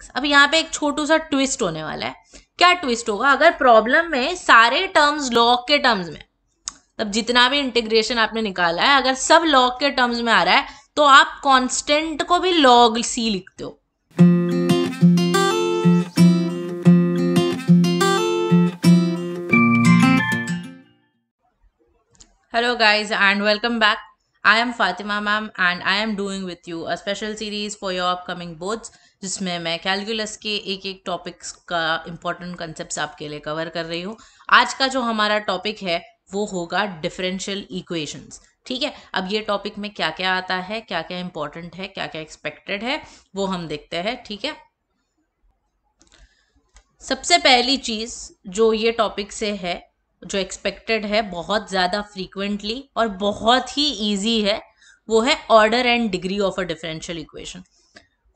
X अब यहाँ पे एक छोटू सा ट्विस्ट होने वाला है क्या ट्विस्ट होगा अगर प्रॉब्लम में सारे टर्म्स लॉग के टर्म्स में तब जितना भी इंटीग्रेशन आपने निकाला है अगर सब लॉग के टर्म्स में आ रहा है तो आप कॉन्स्टेंट को भी लॉग सी लिखते हो hello guys and welcome back I am Fatima ma'am and I am doing with you a special series for your upcoming boards जिसमें मैं कैलकुलस के एक एक टॉपिक्स का इम्पोर्टेंट कंसेप्ट आपके लिए कवर कर रही हूँ आज का जो हमारा टॉपिक है वो होगा डिफरेंशियल इक्वेशंस ठीक है अब ये टॉपिक में क्या क्या आता है क्या क्या इंपॉर्टेंट है क्या क्या एक्सपेक्टेड है वो हम देखते हैं ठीक है सबसे पहली चीज़ जो ये टॉपिक से है जो एक्सपेक्टेड है बहुत ज़्यादा फ्रीक्वेंटली और बहुत ही ईजी है वो है order and degree of a differential equation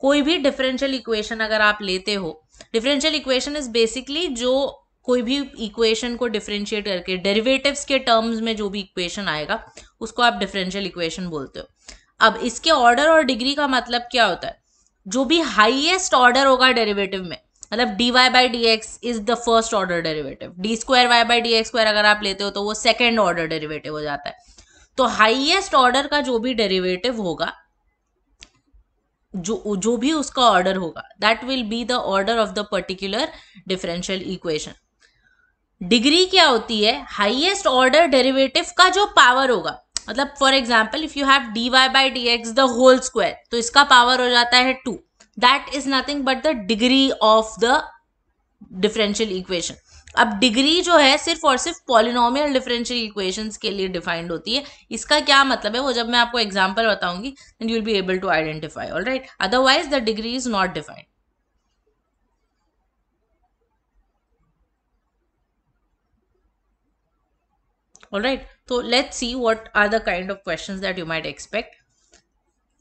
कोई भी डिफरेंशियल इक्वेशन अगर आप लेते हो डिफरेंशियल इक्वेशन इज बेसिकली जो कोई भी इक्वेशन को डिफरेंशिएट करके डेरिवेटिव्स के टर्म्स में जो भी इक्वेशन आएगा उसको आप डिफरेंशियल इक्वेशन बोलते हो अब इसके ऑर्डर और डिग्री का मतलब क्या होता है जो भी हाईएस्ट ऑर्डर होगा डेरिवेटिव में मतलब D Y by D x is the first order derivative D square Y by D x square अगर आप लेते हो तो वो सेकेंड ऑर्डर डेरिवेटिव हो जाता है तो हाइएस्ट ऑर्डर का जो भी डेरिवेटिव होगा जो जो भी उसका ऑर्डर होगा that will be the order of the particular differential equation degree क्या होती है हाईएस्ट ऑर्डर डेरिवेटिव का जो पावर होगा मतलब for example if you have D Y by D x the whole square तो इसका पावर हो जाता है two that is nothing but the degree of the differential equation अब डिग्री जो है सिर्फ और सिर्फ पॉलिनोमियल डिफरेंशियल इक्वेशंस के लिए डिफाइंड होती है इसका क्या मतलब है वो जब मैं आपको एग्जाम्पल बताऊंगी then you will be able to identify all right otherwise the degree is not defined all right तो let's see what are the kind of question that you might expect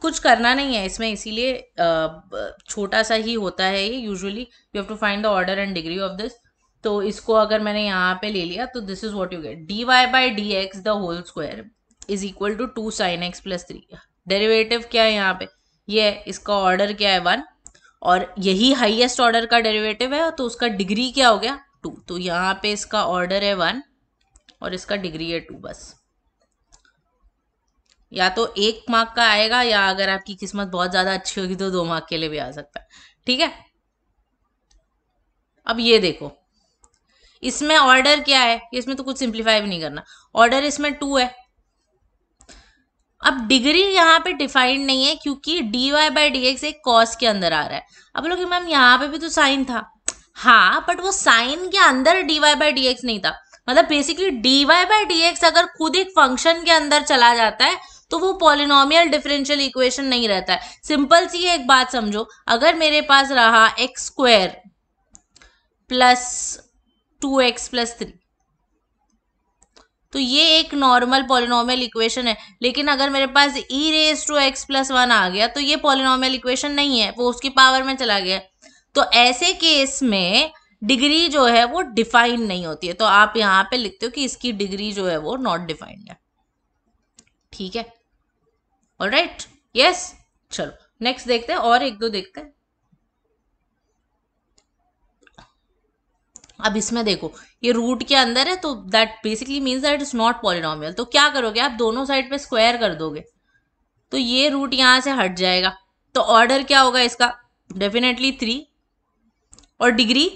कुछ करना नहीं है इसमें इसीलिए छोटा सा ही होता है ये usually you have to find the order and degree of this तो इसको अगर मैंने यहाँ पे ले लिया तो this is what you get D Y by D x the whole square is equal to two sine X plus three derivative क्या है यहाँ पे ये यह, इसका ऑर्डर क्या है वन और यही हाईएस्ट ऑर्डर का डेरिवेटिव है तो उसका डिग्री क्या हो गया टू तो यहाँ पे इसका ऑर्डर है वन और इसका डिग्री है टू बस या तो एक मार्क का आएगा या अगर आपकी किस्मत बहुत ज़्यादा अच्छी होगी तो दो मार्क के लिए भी आ सकता है ठीक है अब ये देखो इसमें ऑर्डर क्या है इसमें तो कुछ सिंप्लीफाई भी नहीं करना ऑर्डर इसमें टू है अब डिग्री यहाँ पे डिफाइंड नहीं है क्योंकि D Y by D X एक कॉस के अंदर आ रहा है अब लोग मैम यहाँ पे भी तो साइन था हाँ बट वो साइन के अंदर D Y by D X नहीं था मतलब basically D Y by D X अगर खुद एक फंक्शन के अंदर चला जाता है तो वो पॉलिनोमियल डिफरेंशियल इक्वेशन नहीं रहता है सिंपल सी एक बात समझो अगर मेरे पास रहा X square plus two x plus three तो ये एक नॉर्मल पॉलिनॉमियल इक्वेशन है लेकिन अगर मेरे पास E raise to x plus one आ गया तो ये पॉलिनॉमियल इक्वेशन नहीं है वो उसकी पावर में चला गया तो ऐसे केस में डिग्री जो है वो डिफाइन नहीं होती है तो आप यहाँ पे लिखते हो कि इसकी डिग्री जो है वो नॉट डिफाइंड है ठीक है और राइट यस चलो नेक्स्ट देखते हैं और एक दो देखते हैं अब इसमें देखो ये रूट के अंदर है तो that basically means that is not polynomial तो क्या करोगे आप दोनों साइड पे स्क्वायर कर दोगे तो ये रूट यहाँ से हट जाएगा तो ऑर्डर क्या होगा इसका डेफिनेटली थ्री और डिग्री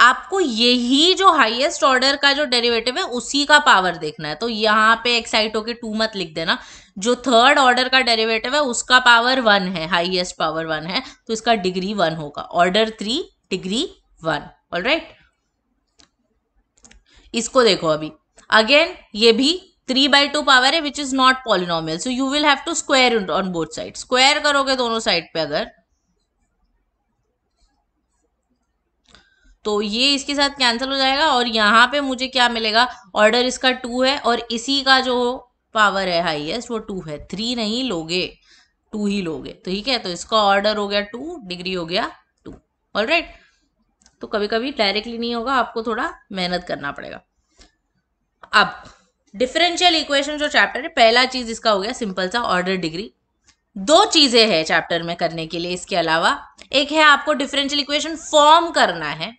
आपको यही जो हाईएस्ट ऑर्डर का जो डेरिवेटिव है उसी का पावर देखना है तो यहाँ पे एक्साइट होके टू मत लिख देना जो थर्ड ऑर्डर का डेरिवेटिव है उसका पावर वन है हाईएस्ट पावर वन है तो इसका डिग्री वन होगा order three degree one all right इसको देखो अभी अगेन ये भी थ्री बाई टू पावर है which is not polynomial so you will have to square on both side square करोगे दोनों साइड पे अगर तो ये इसके साथ कैंसिल हो जाएगा और यहां पे मुझे क्या मिलेगा ऑर्डर इसका टू है और इसी का जो पावर है हाईएस्ट वो टू है थ्री नहीं लोगे टू ही लोगे तो ठीक है तो इसका ऑर्डर हो गया टू डिग्री हो गया टू ऑल राइट तो कभी कभी डायरेक्टली नहीं होगा आपको थोड़ा मेहनत करना पड़ेगा अब डिफरेंशियल इक्वेशन जो चैप्टर है पहला चीज इसका हो गया सिंपल सा ऑर्डर डिग्री दो चीजें हैं चैप्टर में करने के लिए इसके अलावा एक है आपको डिफरेंशियल इक्वेशन फॉर्म करना है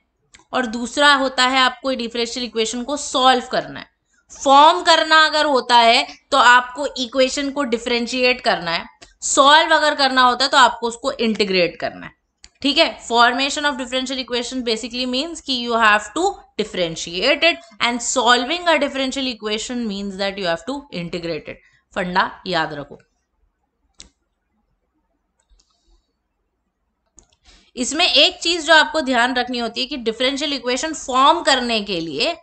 और दूसरा होता है आपको डिफरेंशियल इक्वेशन को सॉल्व करना है फॉर्म करना अगर होता है तो आपको इक्वेशन को डिफ्रेंशिएट करना है सॉल्व अगर करना होता है तो आपको उसको इंटीग्रेट करना है ठीक है formation of differential equation basically means कि you have to differentiate it and solving a differential equation means that you have to integrate it funda याद रखो इसमें एक चीज जो आपको ध्यान रखनी होती है कि डिफरेंशियल इक्वेशन फॉर्म करने के लिए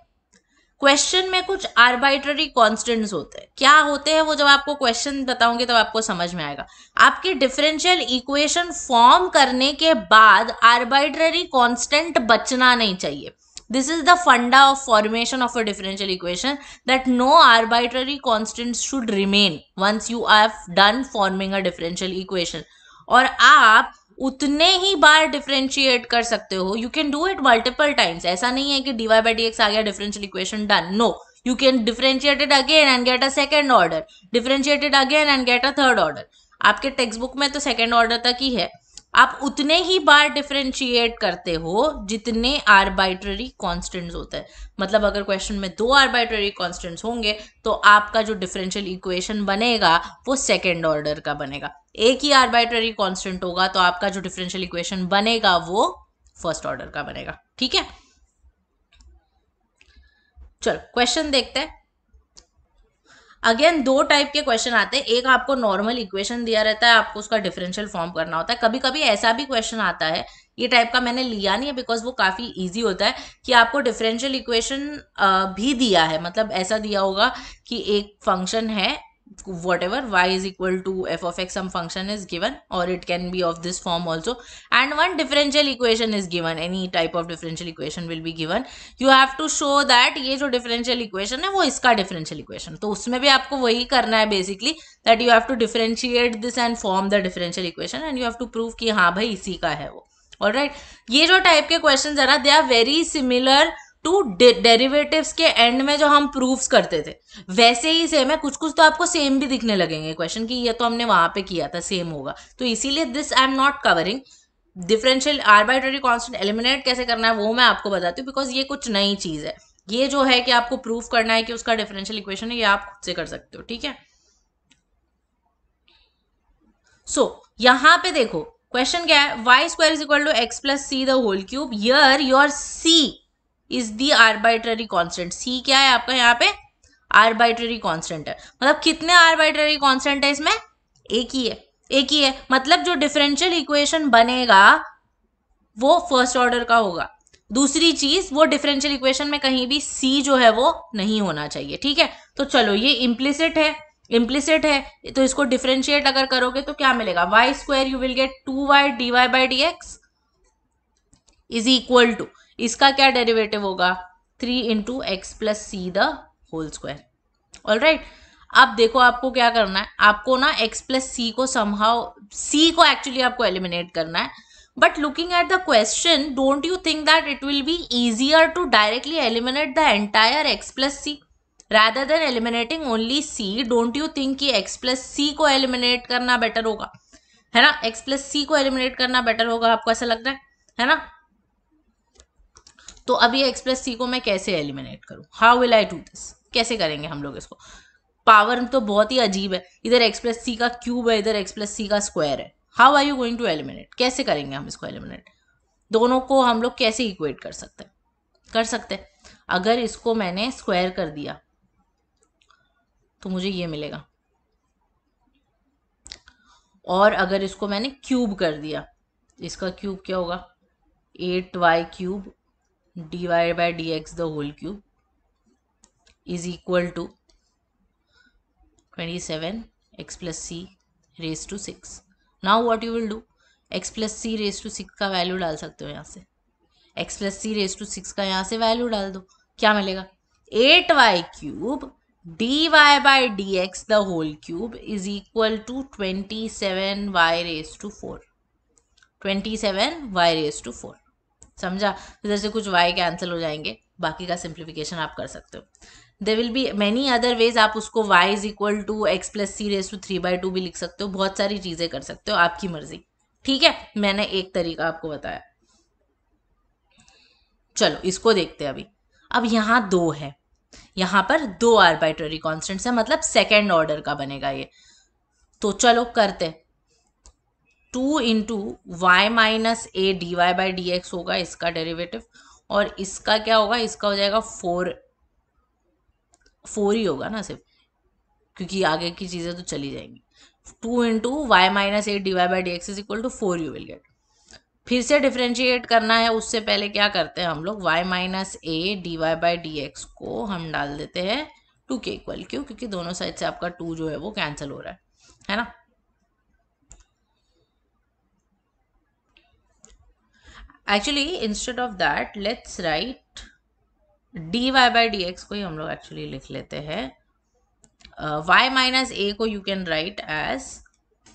क्वेश्चन में कुछ आर्बाइटरी कॉन्स्टेंट्स होते हैं क्या होते हैं वो जब आपको क्वेश्चन बताऊंगे तब तो आपको समझ में आएगा आपके डिफरेंशियल इक्वेशन फॉर्म करने के बाद आर्बाइटरी कॉन्स्टेंट बचना नहीं चाहिए this is the funda of formation of a differential equation that no arbitrary constant should remain once you have done forming a differential equation और आप उतने ही बार डिफ्रेंशिएट कर सकते हो you can do it multiple times ऐसा नहीं है कि डीवाई बाई डी एक्स आ गया differential equation done no you can differentiate it again and get a second order differentiated again and get a third order आपके टेक्स्ट बुक में तो second order तक ही है आप उतने ही बार डिफ्रेंशिएट करते हो जितने आर्बाइट्ररी कॉन्स्टेंट्स होते हैं मतलब अगर क्वेश्चन में दो आर्बाइट्ररी कॉन्स्टेंट्स होंगे तो आपका जो डिफरेंशियल इक्वेशन बनेगा वो सेकेंड ऑर्डर का बनेगा एक ही आर्बाइट्ररी कॉन्स्टेंट होगा तो आपका जो डिफरेंशियल इक्वेशन बनेगा वो फर्स्ट ऑर्डर का बनेगा ठीक है चलो क्वेश्चन देखते हैं अगेन दो टाइप के क्वेश्चन आते हैं एक आपको नॉर्मल इक्वेशन दिया रहता है आपको उसका डिफरेंशियल फॉर्म करना होता है कभी कभी ऐसा भी क्वेश्चन आता है ये टाइप का मैंने लिया नहीं है बिकॉज वो काफ़ी इजी होता है कि आपको डिफरेंशियल इक्वेशन भी दिया है मतलब ऐसा दिया होगा कि एक फंक्शन है whatever y is equal to f of x some function is given or it can be of this form also and one differential equation is given any type of differential equation will be given you have to show that ये जो differential equation है वो इसका differential equation तो उसमें भी आपको वही करना है basically that you have to differentiate this and form the differential equation and you have to prove कि हाँ भाई इसी का है वो ऑल right? ये जो टाइप के क्वेश्चन है ना they are very similar to derivatives के एंड में जो हम प्रूफ्स करते थे वैसे ही सेम है कुछ कुछ तो आपको सेम भी दिखने लगेंगे क्वेश्चन की ये तो हमने वहां पे किया था सेम होगा तो इसीलिए this I am not covering differential arbitrary constant eliminate कैसे करना है वो मैं आपको बताती हूँ बिकॉज ये कुछ नई चीज़ है ये जो है कि आपको प्रूफ करना है कि उसका डिफरेंशियल इक्वेशन है ये आप खुद से कर सकते हो ठीक है सो so, यहां पे देखो क्वेश्चन क्या है y square is equal to x plus c the whole cube where your c is the arbitrary constant c क्या है आपका यहाँ पे आर्बाइटरी कॉन्स्टेंट है मतलब कितने आर्बाइटरी कॉन्स्टेंट है इसमें एक ही है एक ही है मतलब जो डिफरेंशियल इक्वेशन बनेगा वो फर्स्ट ऑर्डर का होगा दूसरी चीज वो डिफरेंशियल इक्वेशन में कहीं भी सी जो है वो नहीं होना चाहिए ठीक है तो चलो ये इम्प्लिसिट है इम्प्लिसिट है तो इसको डिफरेंशिएट अगर करोगे तो क्या मिलेगा y square you will get two y d Y by D x is equal to इसका क्या डेरिवेटिव होगा three into x plus c the whole square all right अब देखो आपको क्या करना है आपको ना एक्स प्लस सी को समहाउ सी को एक्चुअली आपको एलिमिनेट करना है but looking at the question don't you think that it will be easier to directly eliminate the entire x plus c rather than eliminating only c don't you think कि x plus c को eliminate करना better होगा है ना x plus c को eliminate करना better होगा आपको ऐसा लगता है है ना तो अब ये एक्सप्रेस सी को मैं कैसे एलिमिनेट करूँ how will I do this कैसे करेंगे हम लोग इसको पावर तो बहुत ही अजीब है इधर एक्सप्रेस सी का क्यूब है इधर एक्सप्रेस सी का स्क्वायर है how are you going to eliminate कैसे करेंगे हम इसको एलिमिनेट दोनों को हम लोग कैसे इक्वेट कर सकते हैं कर सकते हैं अगर इसको मैंने स्क्वायर कर दिया तो मुझे ये मिलेगा और अगर इसको मैंने क्यूब कर दिया इसका क्यूब क्या होगा eight y cube by d x the whole cube is equal to twenty seven x plus c raise to six now what you will do x plus c raise to six का value डाल सकते हो यहाँ से x plus c raise to six का यहाँ से value डाल दो क्या मिलेगा eight y cube d y by d x the whole cube is equal to twenty seven y raise to four twenty seven y raise to four समझा इधर से कुछ वाई कैंसिल हो जाएंगे बाकी का सिंप्लीफिकेशन आप कर सकते हो they will be many other ways आप उसको y is equal to x plus c raise to three by two भी लिख सकते हो बहुत सारी चीज़ें कर सकते हो आपकी मर्जी ठीक है मैंने एक तरीका आपको बताया चलो इसको देखते हैं अभी अब यहाँ दो है यहाँ पर दो आर्बाइट्ररी कॉन्स्टेंट्स है मतलब सेकेंड ऑर्डर का बनेगा ये तो चलो करते two into y minus a d Y by D x होगा इसका डेरिवेटिव और इसका क्या होगा इसका हो जाएगा फोर फोर ही होगा ना सिर्फ क्योंकि आगे की चीज़ें तो चली जाएंगी two into y minus a d Y by D x is equal to four you will get फिर से डिफ्रेंशिएट करना है उससे पहले क्या करते हैं हम लोग y minus a d Y by D x को हम डाल देते हैं टू के इक्वल क्यों क्योंकि दोनों साइड से आपका टू जो है वो कैंसिल हो रहा है है ना actually instead of that let's write d Y by D x को ही हम लोग एक्चुअली लिख लेते हैं वाई माइनस ए को you can write as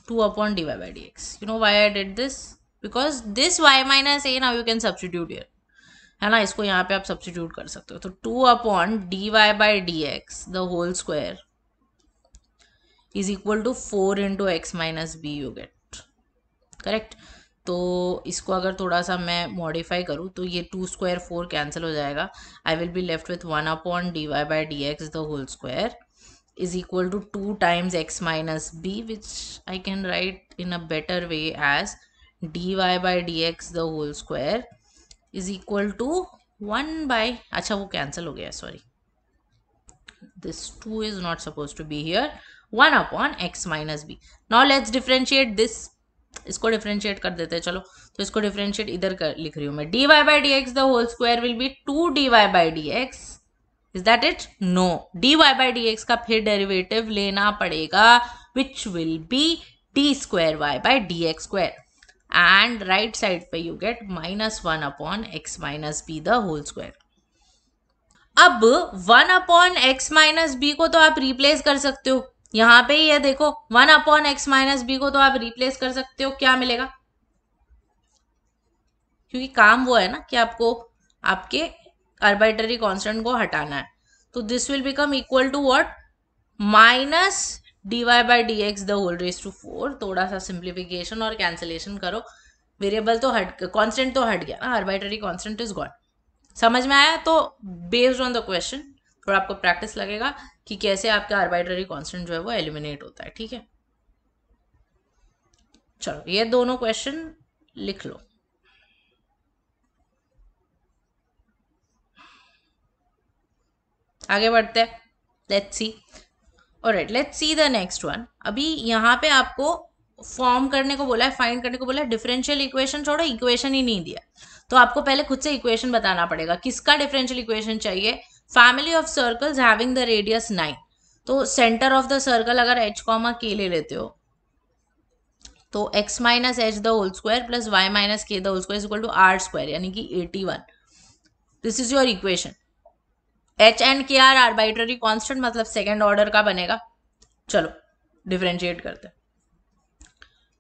two upon d Y by D x you know why I did this because this y minus a now you can substitute here है ना इसको यहाँ पे आप सब्सटीट्यूट कर सकते हो तो two upon d Y by D x the whole square is equal to four into x minus b you get correct तो इसको अगर थोड़ा सा मैं मॉडिफाई करूँ तो ये टू स्क्वायर फोर कैंसिल हो जाएगा I will be left with one upon d Y by D x the whole square is equal to two times x minus b which I can write in a better way as d Y by D x the whole square is equal to one by अच्छा वो कैंसिल हो गया sorry this two is not suppose to be here one upon x minus b now let's differentiate this इसको differentiate कर देते हैं चलो तो इसको डिफ्रेंशिएट इधर कर लिख रही हूँ मैं d Y by D x the whole square will be two d Y by D x is that it no d Y by D x का फिर डेरिवेटिव लेना पड़ेगा which will be d square Y by D x square and right side पे you get minus one upon x minus b the whole square अब one upon x minus b को तो आप replace कर सकते हो यहाँ पे ही है देखो one upon x minus b को तो आप रिप्लेस कर सकते हो क्या मिलेगा क्योंकि काम वो है ना कि आपको आपके अर्बाइटरी कॉन्स्टेंट को हटाना है तो this will become equal to what minus d Y by D x the whole raise to four थोड़ा सा सिंप्लीफिकेशन और कैंसिलेशन करो वेरिएबल तो हट कॉन्स्टेंट तो हट गया ना अर्बाइटरी कॉन्स्टेंट इज गॉन समझ में आया तो बेस्ड ऑन द क्वेश्चन थोड़ा आपको प्रैक्टिस लगेगा कि कैसे आपका आर्बिट्ररी कॉन्स्टेंट जो है वो एलिमिनेट होता है ठीक है चलो ये दोनों क्वेश्चन लिख लो आगे बढ़ते हैं लेट्स सी और let's see the next one अभी यहाँ पे आपको फॉर्म करने को बोला है फाइंड करने को बोला है डिफरेंशियल इक्वेशन छोड़ो इक्वेशन ही नहीं दिया तो आपको पहले खुद से इक्वेशन बताना पड़ेगा किसका डिफरेंशियल इक्वेशन चाहिए family of circles having the radius nine तो सेंटर ऑफ द सर्कल अगर एच कॉमा के ले लेते हो तो x minus h the whole square plus y minus k the whole square equal to r square यानी कि eighty one this is your equation h and k are arbitrary constant मतलब second order का बनेगा चलो differentiate करते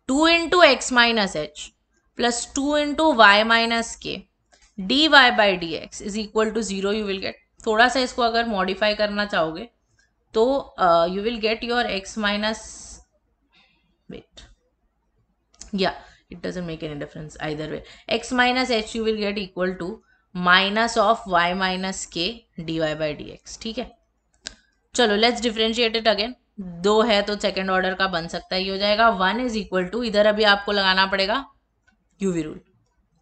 two into x minus H plus two into y minus k d Y by D x is equal to zero you will get थोड़ा सा इसको अगर modify करना चाहोगे तो you will get your x minus wait या it make any difference either way x minus h you will get equal to minus of y minus k d Y by D x ठीक है चलो let's differentiate it again दो है तो second order का बन सकता है ये हो जाएगा वन इज इक्वल टू इधर अभी आपको लगाना पड़ेगा वी रूल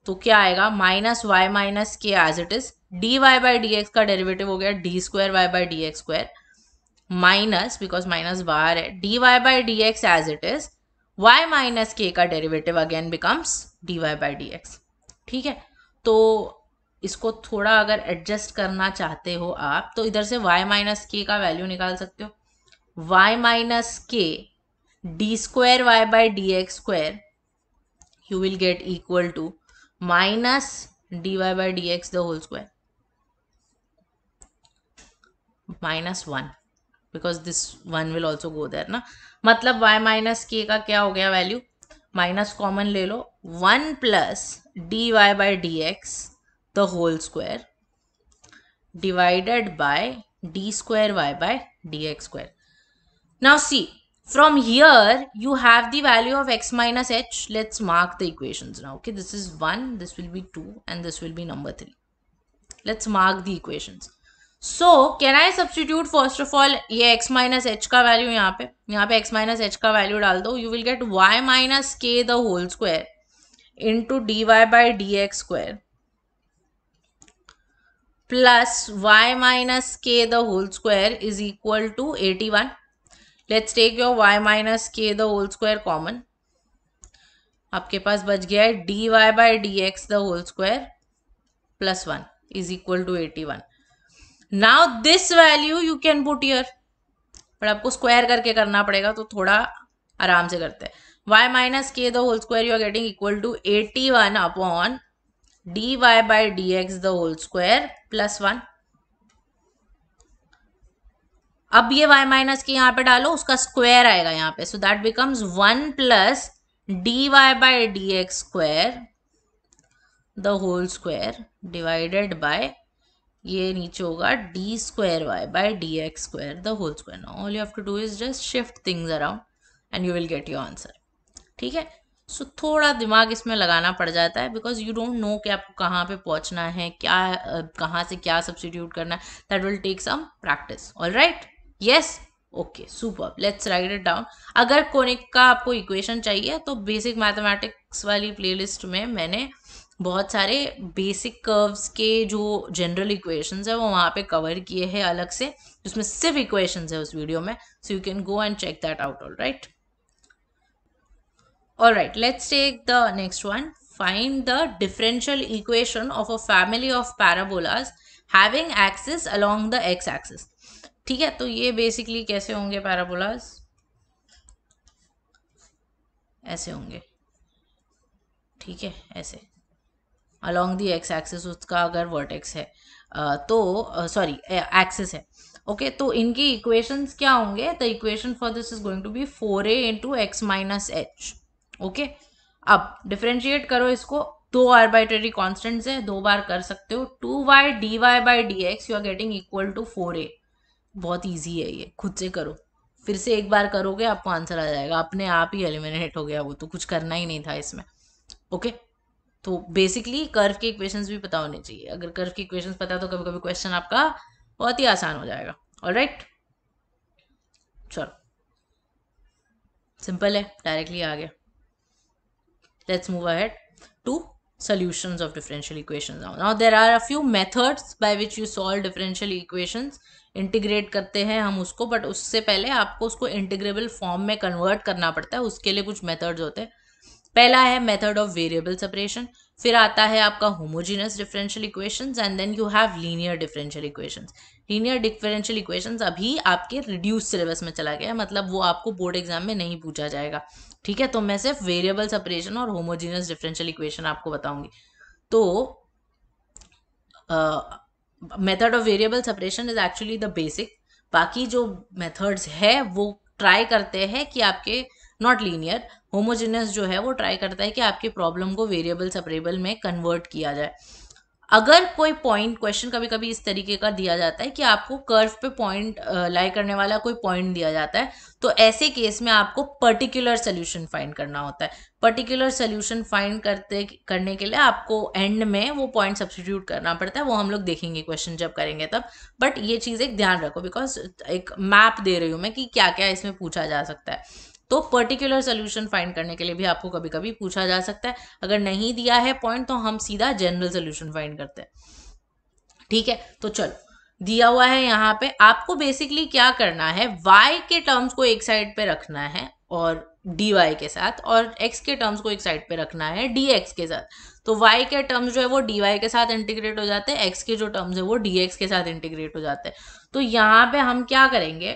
तो क्या आएगा minus y minus k as it is d Y by D x का डेरिवेटिव हो गया d square Y by D x square minus because minus बाहर है d Y by D x as it is y minus k का derivative again becomes d Y by D x ठीक है तो इसको थोड़ा अगर एडजस्ट करना चाहते हो आप तो इधर से y माइनस के का वैल्यू निकाल सकते हो y minus k d square Y by D x square you will get equal to minus d Y by D x the whole square Minus one, because this one will also go there, there ना y minus के का क्या हो गया value minus common ले लो one plus d Y by d divided by d square y by dx square. Now see, from here you have the value of x minus h. Let's mark the equations now. Okay, this is 1, this will be 2 and this will be number 3. Let's mark the equations. So can I substitute first of all ये x minus h का value यहाँ पे यहाँ पे x minus h का value डाल दो you will get y minus k the whole square into d Y by D x square plus y minus k the whole square is equal to eighty one let's take your y minus k the whole square common आपके पास बच गया है d Y by D x the whole square plus one is equal to eighty one now this value you can put here पर आपको square करके करना पड़ेगा तो थोड़ा आराम से करते हैं y minus k the whole square you are getting equal to eighty one upon d Y by D x the whole square plus one अब ये y माइनस के यहां पे डालो उसका स्क्वायर आएगा यहां पे so that becomes one plus d Y by D x square the whole square divided by ये नीचे होगा d square y by d x square the whole square now all you have to do is just shift things around and you will get your answer ठीक है सो so, थोड़ा दिमाग इसमें लगाना पड़ जाता है बिकॉज यू डोंट नो कि आपको कहाँ पे पहुँचना है क्या कहाँ से क्या सब्सटीट्यूट करना है that will take some practice all right yes okay super let's write it down अगर कोनिक का आपको इक्वेशन चाहिए तो बेसिक मैथमेटिक्स वाली प्लेलिस्ट में मैंने बहुत सारे बेसिक कर्व्स के जो जनरल इक्वेशंस है वो वहाँ पे कवर किए हैं अलग से जिसमें सिर्फ इक्वेशंस है उस वीडियो में so you can go and check that out all right all right let's take the next one find the differential equation of a family of parabolas having axis along the x axis ठीक है तो ये basically कैसे होंगे parabolas ऐसे होंगे ठीक है ऐसे अलॉन्ग दी एक्स एक्सेस उसका अगर वर्टेक्स है तो सॉरी एक्सेस है ओके okay, तो इनकी इक्वेशंस क्या होंगे the equation for this is going to be four a into x minus h okay अब डिफ्रेंशिएट करो इसको दो आर्बाइट्रेरी कॉन्स्टेंट्स है दो बार कर सकते हो two y d Y by D x you are getting equal to four a बहुत ईजी है ये खुद से करो फिर से एक बार करोगे आपको आंसर आ जाएगा अपने आप ही एलिमिनेट हो गया वो तो कुछ करना ही नहीं था इसमें ओके okay? तो बेसिकली कर्व के इक्वेशंस भी पता होने चाहिए अगर कर्व के इक्वेशंस पता है तो कभी कभी क्वेश्चन आपका बहुत ही आसान हो जाएगा ऑल राइट चलो सिंपल है डायरेक्टली आ गया let's move ahead to solutions of differential equations now now there are a few methods by which you solve differential integrate करते हैं हम उसको बट उससे पहले आपको उसको इंटीग्रेबल फॉर्म में कन्वर्ट करना पड़ता है उसके लिए कुछ मेथड्स होते हैं पहला है मेथड ऑफ वेरिएबल सेपरेशन फिर आता है आपका homogeneous differential equations and then you have linear differential equations linear differential equations अभी आपके रिड्यूस सिलेबस में चला गया मतलब वो आपको बोर्ड एग्जाम में नहीं पूछा जाएगा ठीक है तो मैं सिर्फ वेरिएबल सेपरेशन और होमोजीनियस डिफरेंशियल इक्वेशन आपको बताऊंगी तो method of variable separation is actually the basic बाकी जो मेथड्स है वो ट्राई करते हैं कि आपके नॉट लीनियर होमोजेनस जो है वो ट्राई करता है कि आपकी प्रॉब्लम को वेरिएबल सेपरेबल में कन्वर्ट किया जाए अगर कोई पॉइंट क्वेश्चन कभी कभी इस तरीके का दिया जाता है कि आपको कर्व पे पॉइंट लाई करने वाला कोई पॉइंट दिया जाता है तो ऐसे केस में आपको पर्टिकुलर सोल्यूशन फाइंड करना होता है पर्टिकुलर सोल्यूशन फाइंड करते करने के लिए आपको एंड में वो पॉइंट सब्सटीट्यूट करना पड़ता है वो हम लोग देखेंगे क्वेश्चन जब करेंगे तब बट ये चीज़ एक ध्यान रखो बिकॉज एक मैप दे रही हूँ मैं कि क्या क्या इसमें पूछा जा सकता है तो पर्टिकुलर सोल्यूशन फाइंड करने के लिए भी आपको कभी कभी पूछा जा सकता है अगर नहीं दिया है पॉइंट तो हम सीधा जनरल सोल्यूशन फाइंड करते हैं ठीक है तो चलो दिया हुआ है यहाँ पे आपको बेसिकली क्या करना है y के टर्म्स को एक साइड पे रखना है और dy के साथ और एक्स के टर्म्स को एक साइड पे रखना है dx के साथ तो वाई के टर्म्स जो है वो dy के साथ इंटीग्रेट हो जाते हैं x के जो टर्म्स है वो डी एक्स के साथ इंटीग्रेट हो जाते हैं तो यहाँ पे हम क्या करेंगे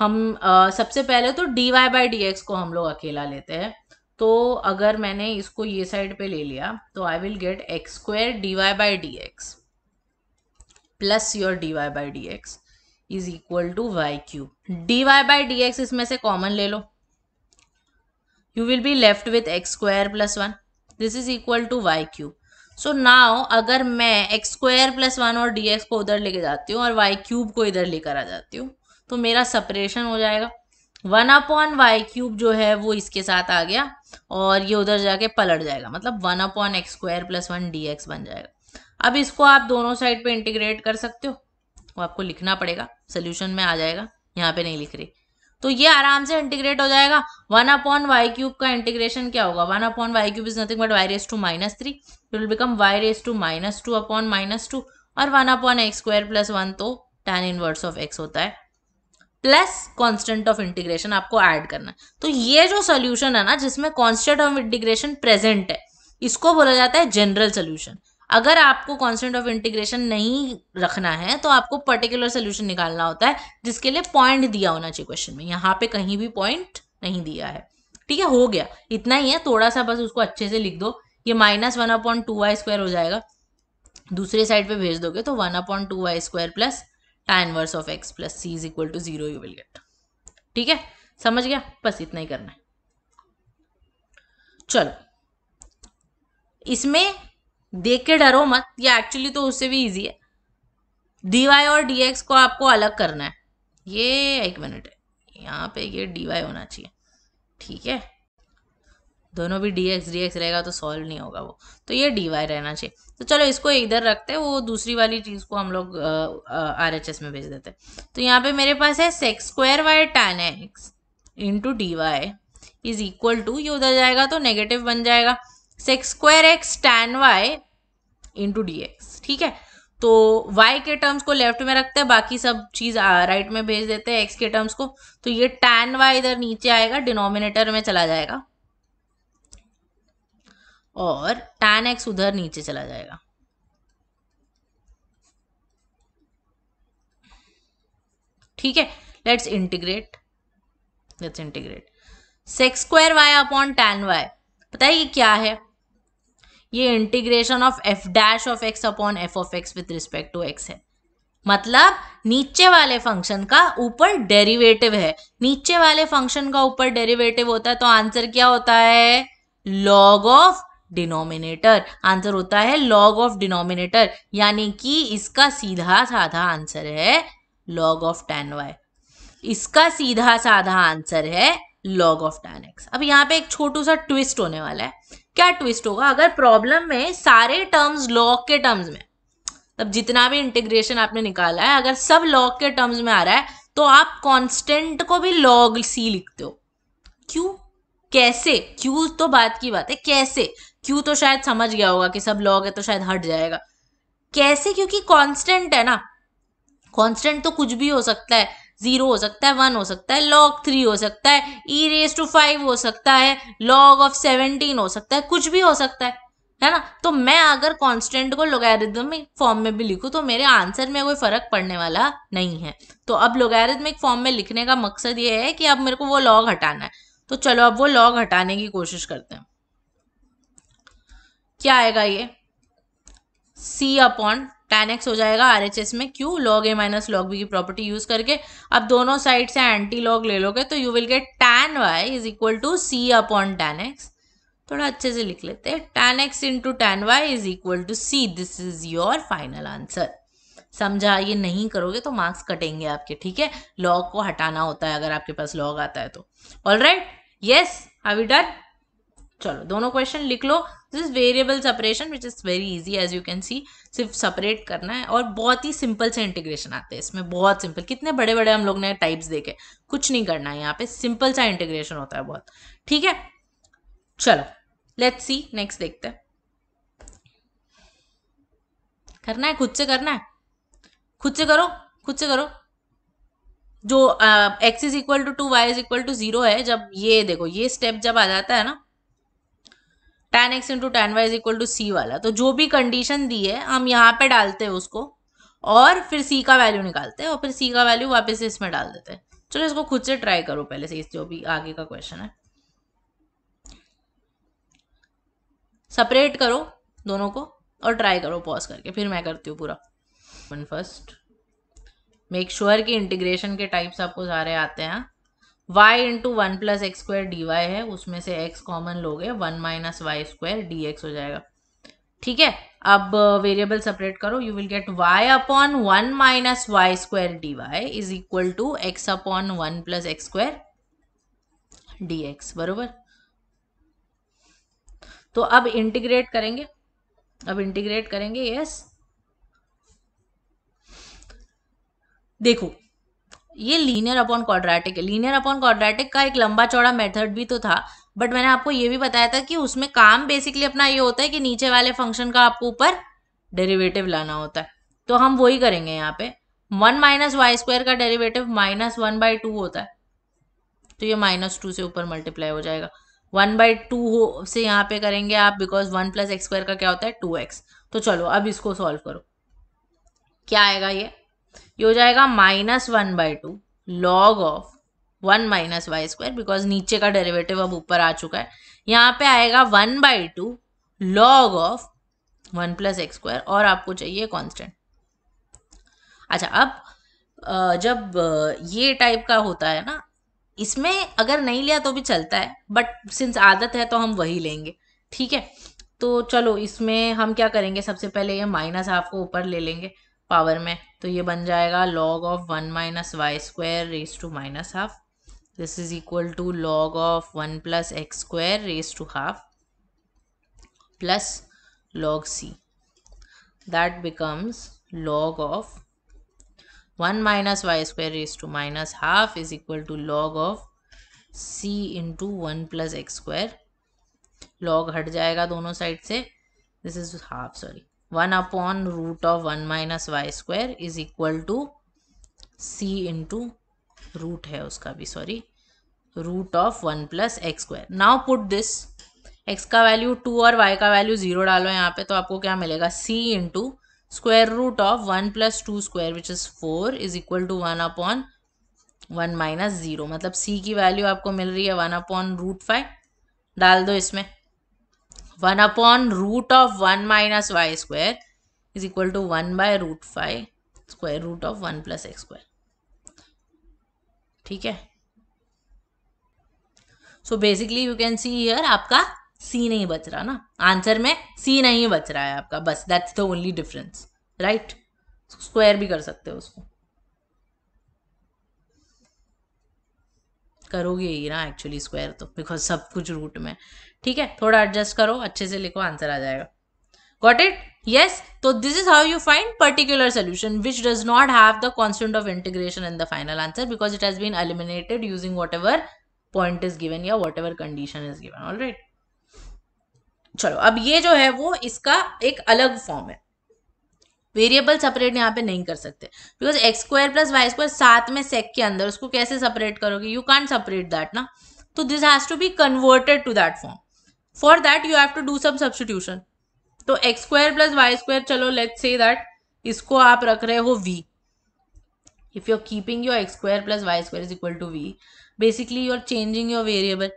हम आ, सबसे पहले तो dy y by D x को हम लोग अकेला लेते हैं तो अगर मैंने इसको ये साइड पे ले लिया तो I will get x square d Y by D x plus your d Y by D x is equal to y cube d Y by D x इसमें से कॉमन ले लो you will be left with x square plus one this is equal to y cube so now अगर मैं x square plus one और d x को उधर लेके जाती हूँ और वाई क्यूब को इधर लेकर आ जाती हूँ तो मेरा सपरेशन हो जाएगा वन अपॉन वाई क्यूब जो है वो इसके साथ आ गया और ये उधर जाके पलट जाएगा मतलब one upon x square plus one d x बन जाएगा अब इसको आप दोनों साइड पे इंटीग्रेट कर सकते हो वो आपको लिखना पड़ेगा सोल्यूशन में आ जाएगा यहाँ पे नहीं लिख रही तो ये आराम से इंटीग्रेट हो जाएगा वन अपॉन वाई क्यूब का इंटीग्रेशन क्या होगा one upon y cube is nothing but y raise to minus three it will become y raise to minus two upon minus two और one upon x square plus one तो tan inverse of x होता है plus constant of integration आपको add करना है तो ये जो सोल्यूशन है ना जिसमें कांस्टेंट ऑफ इंटीग्रेशन प्रेजेंट है इसको बोला जाता है जनरल सोल्यूशन अगर आपको कांस्टेंट ऑफ इंटीग्रेशन नहीं रखना है तो आपको पर्टिकुलर सोल्यूशन निकालना होता है जिसके लिए पॉइंट दिया होना चाहिए क्वेश्चन में यहाँ पे कहीं भी पॉइंट नहीं दिया है ठीक है हो गया इतना ही है थोड़ा सा बस उसको अच्छे से लिख दो ये minus one upon two y square हो जाएगा दूसरे साइड पे भेज दोगे तो one upon two y square plus inverse of x plus c is equal to zero you will get ठीक है समझ गया बस इतना ही करना है चलो इसमें देख के डरो मत ये एक्चुअली तो उससे भी इजी है डी वाई और डी एक्स को आपको अलग करना है ये एक मिनट है यहाँ पे ये डी वाई होना चाहिए ठीक है दोनों भी डी एक्स डी एक्स रहेगा तो सॉल्व नहीं होगा वो तो ये डी वाई रहना चाहिए तो चलो इसको इधर रखते हैं वो दूसरी वाली चीज़ को हम लोग आर एच एस में भेज देते हैं तो यहाँ पे मेरे पास है sec square y tan x into d y is equal to ये उधर जाएगा तो नेगेटिव बन जाएगा sec square x tan y into d x ठीक है तो y के टर्म्स को लेफ्ट में रखते हैं बाकी सब चीज राइट में भेज देते हैं x के टर्म्स को तो ये tan y इधर नीचे आएगा डिनोमिनेटर में चला जाएगा और tan x उधर नीचे चला जाएगा ठीक है let's integrate let's integrate sec square y upon tan y पता है ये क्या है ये integration of f dash of x upon f of x with respect to x है मतलब नीचे वाले फंक्शन का ऊपर डेरिवेटिव है नीचे वाले फंक्शन का ऊपर डेरिवेटिव होता है तो आंसर क्या होता है लॉग ऑफ डिनोमिनेटर आंसर होता है लॉग ऑफ डिनोमिनेटर यानी कि इसका सीधा साधा आंसर है लॉग ऑफ टेन वाई इसका सीधा साधा आंसर है लॉग ऑफ टेन एक्स अब यहाँ पे एक छोटू सा ट्विस्ट होने वाला है क्या ट्विस्ट होगा अगर प्रॉब्लम में सारे टर्म्स लॉग के टर्म्स में तब जितना भी इंटीग्रेशन आपने निकाला है अगर सब लॉग के टर्म्स में आ रहा है तो आप कॉन्स्टेंट को भी लॉग सी लिखते हो क्यों कैसे क्यों तो बात की बात है कैसे क्यों तो शायद समझ गया होगा कि सब लॉग है तो शायद हट जाएगा कैसे क्योंकि कांस्टेंट है ना कांस्टेंट तो कुछ भी हो सकता है जीरो हो सकता है वन हो सकता है लॉग थ्री हो सकता है ई रेस टू फाइव हो सकता है लॉग ऑफ सेवनटीन हो सकता है कुछ भी हो सकता है है ना तो मैं अगर कांस्टेंट को लोगारिदमिक फॉर्म में भी लिखूं तो मेरे आंसर में कोई फर्क पड़ने वाला नहीं है तो अब लोगारिदमिक फॉर्म में लिखने का मकसद ये है कि अब मेरे को वो लॉग हटाना है तो चलो अब वो लॉग हटाने की कोशिश करते हैं क्या आएगा ये सी अपॉन टेन एक्स हो जाएगा आर एच एस में क्यू लॉग ए माइनस लॉग बी की प्रॉपर्टी यूज करके अब दोनों साइड से एंटी लॉग ले लोगे तो you will get tan y is equal to c upon tan x थोड़ा अच्छे से लिख लेते हैं tan x into tan y is equal to c this is your final answer समझा ये नहीं करोगे तो मार्क्स कटेंगे आपके ठीक है लॉग को हटाना होता है अगर आपके पास लॉग आता है तो all right yes have you done चलो दोनों क्वेश्चन लिख लो this is variable separation which is very easy as you can see सिर्फ सेपरेट करना है और बहुत ही सिंपल से इंटीग्रेशन आते हैं इसमें बहुत सिंपल कितने बड़े बड़े हम लोग ने टाइप्स देखे कुछ नहीं करना है यहाँ पे सिंपल सा इंटीग्रेशन होता है बहुत ठीक है चलो लेट्स सी नेक्स्ट देखते हैं करना है खुद से करना है खुद से करो खुद से करो जो x is equal to two y is equal to zero है जब ये देखो ये स्टेप जब आ जाता है ना tan x into tan y is equal to c वाला तो जो भी कंडीशन दी है हम यहाँ पे डालते हैं उसको और फिर सी का वैल्यू निकालते हैं और फिर सी का वैल्यू वापस इसमें डाल देते हैं चलो इसको खुद से ट्राई करो पहले से इस जो भी आगे का क्वेश्चन है सेपरेट करो दोनों को और ट्राई करो पॉज करके फिर मैं करती हूँ पूरा वन फर्स्ट मेक श्योर कि इंटीग्रेशन के टाइप्स आपको सारे आते हैं y into one plus x square d y है उसमें से x कॉमन लोगे one minus y square d x हो जाएगा ठीक है अब वेरिएबल uh, सेपरेट करो you will get y upon one minus y square d y is equal to x upon one plus x square d x बरोबर तो अब integrate करेंगे अब इंटीग्रेट करेंगे यस देखो ये लीनियर अपॉन क्वाड्रेटिक है लीनियर अपॉन क्वाड्रेटिक का एक लंबा चौड़ा मेथड भी तो था बट मैंने आपको ये भी बताया था कि उसमें काम बेसिकली अपना ये होता है कि नीचे वाले फंक्शन का आपको ऊपर डेरिवेटिव लाना होता है तो हम वही करेंगे यहाँ पे वन माइनस वाई स्क्वायर का derivative minus one by two होता है तो ये माइनस टू से ऊपर मल्टीप्लाई हो जाएगा वन बाई टू हो से यहाँ पे करेंगे आप because one plus x square का क्या होता है टू एक्स तो चलो अब इसको सॉल्व करो क्या आएगा ये ये हो जाएगा minus one by two log of one minus y square because नीचे का डेरिवेटिव अब ऊपर आ चुका है यहाँ पे आएगा one by two log of one plus x square और आपको चाहिए कॉन्स्टेंट अच्छा अब जब ये टाइप का होता है ना इसमें अगर नहीं लिया तो भी चलता है बट सिंस आदत है तो हम वही लेंगे ठीक है तो चलो इसमें हम क्या करेंगे सबसे पहले ये माइनस हाफ को ऊपर ले लेंगे पावर में तो ये बन जाएगा log of one minus y square raise to minus half this is equal to log of one plus x square raise to half plus log c that becomes log of one minus y square raise to minus half is equal to log of c into one plus x square log हट जाएगा दोनों side से this is half sorry one upon root of one minus y square is equal to C into root है उसका भी sorry root of one plus x square now put this X का value two और Y का value zero डालो यहाँ पे तो आपको क्या मिलेगा C into square root of one plus two square which is four is equal to one upon one minus zero मतलब सी की वैल्यू आपको मिल रही है वन अपॉन रूट फाइव डाल दो इसमें one upon root of one minus y square is equal to one by root five square root of one plus x square ठीक है so basically you can see here आपका c नहीं बच रहा ना आंसर में सी नहीं बच रहा है आपका बस that's the only difference right square भी कर सकते हो उसको करोगे ही ना एक्चुअली स्क्वायर तो बिकॉज सब कुछ रूट में ठीक है थोड़ा एडजस्ट करो अच्छे से लिखो आंसर आ जाएगा गॉट इट यस तो this is how you find particular solution which does not have the constant of integration in the final answer because it has been eliminated using whatever point is given या whatever condition is given all right चलो अब ये जो है वो इसका एक अलग फॉर्म है वेरिएबल सेपरेट यहाँ पे नहीं कर सकते because x square plus y square साथ में सेक के अंदर उसको कैसे सेपरेट करोगे यू कैन सेपरेट दैट ना तो this has to be converted to that form for that you have to do some substitution तो x square plus y square चलो लेट से दैट इसको आप रख रहे हो v if you are keeping your x square plus y square is equal to v basically you are changing your variable